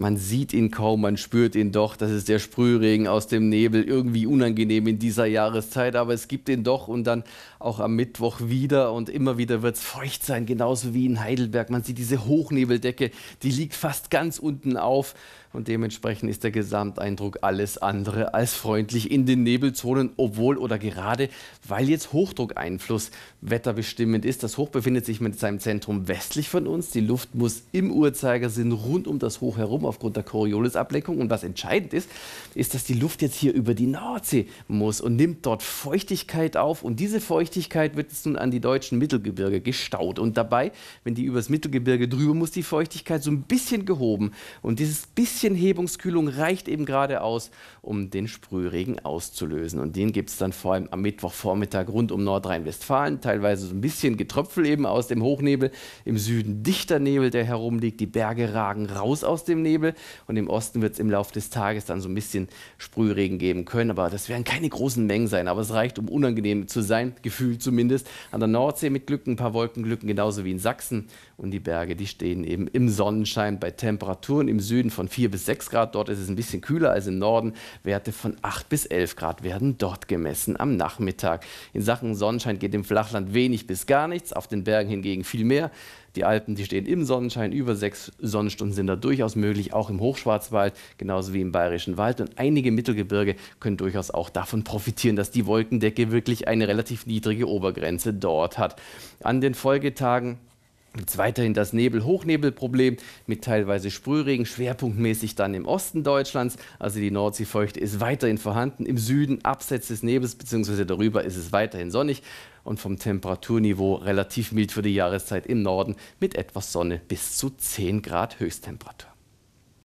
Man sieht ihn kaum, man spürt ihn doch. Das ist der Sprühregen aus dem Nebel, irgendwie unangenehm in dieser Jahreszeit, aber es gibt ihn doch und dann auch am Mittwoch wieder und immer wieder wird es feucht sein, genauso wie in Heidelberg. Man sieht diese Hochnebeldecke, die liegt fast ganz unten auf und dementsprechend ist der Gesamteindruck alles andere als freundlich in den Nebelzonen, obwohl oder gerade, weil jetzt Hochdruckeinfluss wetterbestimmend ist. Das Hoch befindet sich mit seinem Zentrum westlich von uns. Die Luft muss im Uhrzeigersinn rund um das Hoch herum aufgrund der coriolis Coriolisableckung. Und was entscheidend ist, ist, dass die Luft jetzt hier über die Nordsee muss und nimmt dort Feuchtigkeit auf. Und diese Feuchtigkeit wird jetzt nun an die deutschen Mittelgebirge gestaut. Und dabei, wenn die übers Mittelgebirge drüber muss, die Feuchtigkeit so ein bisschen gehoben. Und dieses bisschen Hebungskühlung reicht eben gerade aus, um den Sprühregen auszulösen. Und den gibt es dann vor allem am Mittwochvormittag rund um Nordrhein-Westfalen. Teilweise so ein bisschen Getröpfel eben aus dem Hochnebel. Im Süden dichter Nebel, der herumliegt. Die Berge ragen raus aus dem Nebel. Nebel. Und im Osten wird es im Laufe des Tages dann so ein bisschen Sprühregen geben können. Aber das werden keine großen Mengen sein. Aber es reicht, um unangenehm zu sein, gefühlt zumindest. An der Nordsee mit Glück ein paar Wolkenglücken, genauso wie in Sachsen. Und die Berge, die stehen eben im Sonnenschein bei Temperaturen im Süden von 4 bis 6 Grad. Dort ist es ein bisschen kühler als im Norden. Werte von 8 bis 11 Grad werden dort gemessen am Nachmittag. In Sachen Sonnenschein geht im Flachland wenig bis gar nichts, auf den Bergen hingegen viel mehr. Die Alpen, die stehen im Sonnenschein, über sechs Sonnenstunden sind da durchaus möglich natürlich auch im Hochschwarzwald, genauso wie im Bayerischen Wald. Und einige Mittelgebirge können durchaus auch davon profitieren, dass die Wolkendecke wirklich eine relativ niedrige Obergrenze dort hat. An den Folgetagen gibt es weiterhin das Nebel-Hochnebelproblem mit teilweise Sprühregen, schwerpunktmäßig dann im Osten Deutschlands. Also die Nordseefeuchte ist weiterhin vorhanden. Im Süden, abseits des Nebels bzw. darüber, ist es weiterhin sonnig und vom Temperaturniveau relativ mild für die Jahreszeit im Norden mit etwas Sonne bis zu 10 Grad Höchsttemperatur.